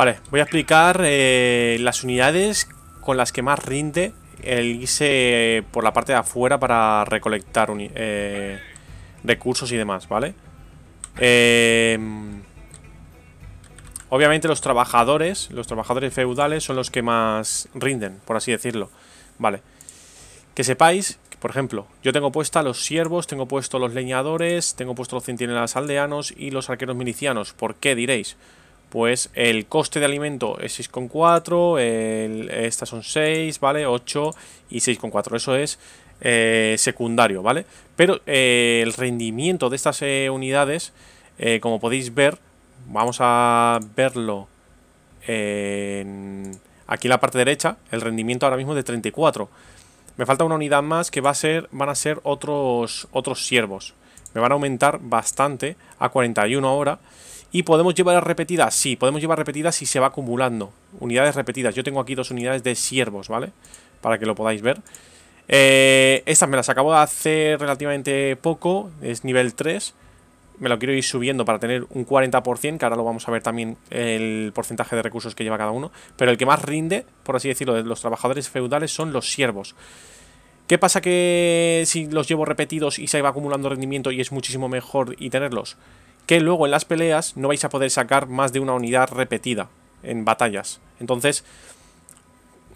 Vale, voy a explicar eh, las unidades con las que más rinde el irse eh, por la parte de afuera para recolectar eh, recursos y demás, ¿vale? Em, obviamente los trabajadores, los trabajadores feudales son los que más rinden, por así decirlo, ¿vale? Que sepáis, por ejemplo, yo tengo puesta los siervos, tengo puesto los leñadores, tengo puesto los centinelas aldeanos y los arqueros milicianos. ¿Por qué diréis? pues el coste de alimento es 6,4, estas son 6, ¿vale? 8 y 6,4, eso es eh, secundario, ¿vale? Pero eh, el rendimiento de estas eh, unidades, como podéis ver, vamos a verlo aquí en la parte derecha, el rendimiento ahora mismo es de 34. Me falta una unidad más que va a ser, van a ser otros, otros siervos. Me van a aumentar bastante a 41 ahora. ¿Y podemos llevar repetidas? Sí, podemos llevar repetidas si se va acumulando. Unidades repetidas. Yo tengo aquí dos unidades de siervos, ¿vale? Para que lo podáis ver. Eh, estas me las acabo de hacer relativamente poco. Es nivel 3. Me lo quiero ir subiendo para tener un 40%, que ahora lo vamos a ver también el porcentaje de recursos que lleva cada uno. Pero el que más rinde, por así decirlo, de los trabajadores feudales son los siervos. ¿Qué pasa que si los llevo repetidos y se va acumulando rendimiento y es muchísimo mejor y tenerlos? que luego en las peleas no vais a poder sacar más de una unidad repetida en batallas. Entonces,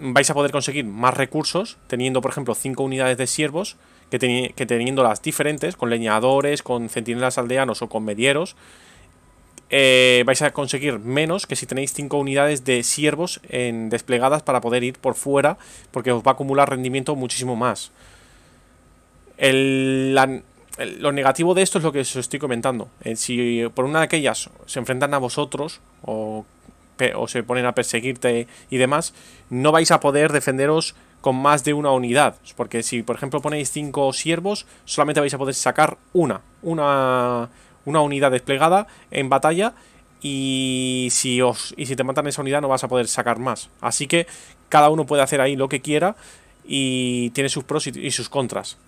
vais a poder conseguir más recursos teniendo, por ejemplo, 5 unidades de siervos que, teniéndolas diferentes, con leñadores, con centinelas aldeanos o con medieros. Eh, vais a conseguir menos que si tenéis 5 unidades de siervos en desplegadas para poder ir por fuera, porque os va a acumular rendimiento muchísimo más. El, la, lo negativo de esto es lo que os estoy comentando. Eh, si por una de aquellas se enfrentan a vosotros o, se ponen a perseguirte y demás, no vais a poder defenderos con más de una unidad. Porque si, por ejemplo, ponéis cinco siervos, solamente vais a poder sacar una, una, unidad desplegada en batalla. Y si, os, y si te matan esa unidad no vas a poder sacar más. Así que cada uno puede hacer ahí lo que quiera y tiene sus pros y sus contras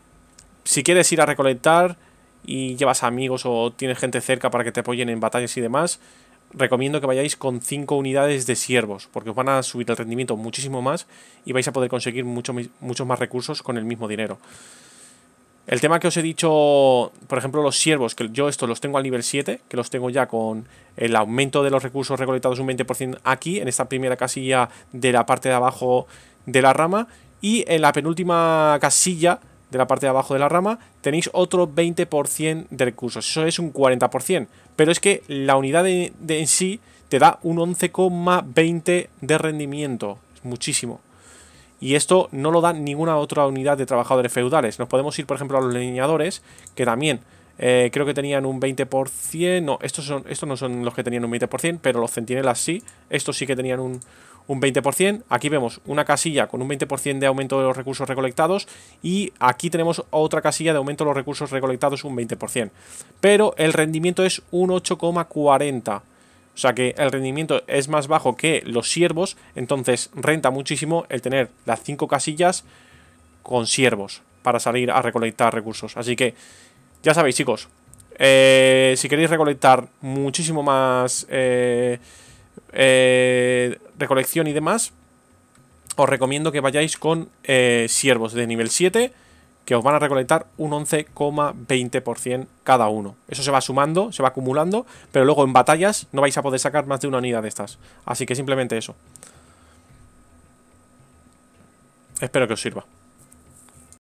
si quieres ir a recolectar y llevas amigos o tienes gente cerca para que te apoyen en batallas y demás, recomiendo que vayáis con 5 unidades de siervos, porque os van a subir el rendimiento muchísimo más y vais a poder conseguir muchos más recursos con el mismo dinero. El tema que os he dicho, por ejemplo, los siervos, que yo estos los tengo al nivel 7, que los tengo ya con el aumento de los recursos recolectados un 20% aquí, en esta primera casilla de la parte de abajo de la rama, y en la penúltima casilla la parte de abajo de la rama, tenéis otro 20% de recursos. Eso es un 40%. Pero es que la unidad de, en sí te da un 11,20 de rendimiento. muchísimo. Y esto no lo da ninguna otra unidad de trabajadores feudales. Nos podemos ir, por ejemplo, a los leñadores, que también eh, creo que tenían un 20%. No, estos, son, estos no son los que tenían un 20%, pero los centinelas sí. Estos sí que tenían un, un 20%. Aquí vemos una casilla con un 20% de aumento de los recursos recolectados y aquí tenemos otra casilla de aumento de los recursos recolectados un 20%. Pero el rendimiento es un 8,40%. O sea que el rendimiento es más bajo que los siervos, entonces renta muchísimo el tener las 5 casillas con siervos para salir a recolectar recursos. Así que ya sabéis chicos, eh, si queréis recolectar muchísimo más eh, eh, recolección y demás, os recomiendo que vayáis con eh, siervos de nivel 7 que os van a recolectar un 11,20% cada uno. Eso se va sumando, se va acumulando, pero luego en batallas no vais a poder sacar más de una unidad de estas. Así que simplemente eso. Espero que os sirva.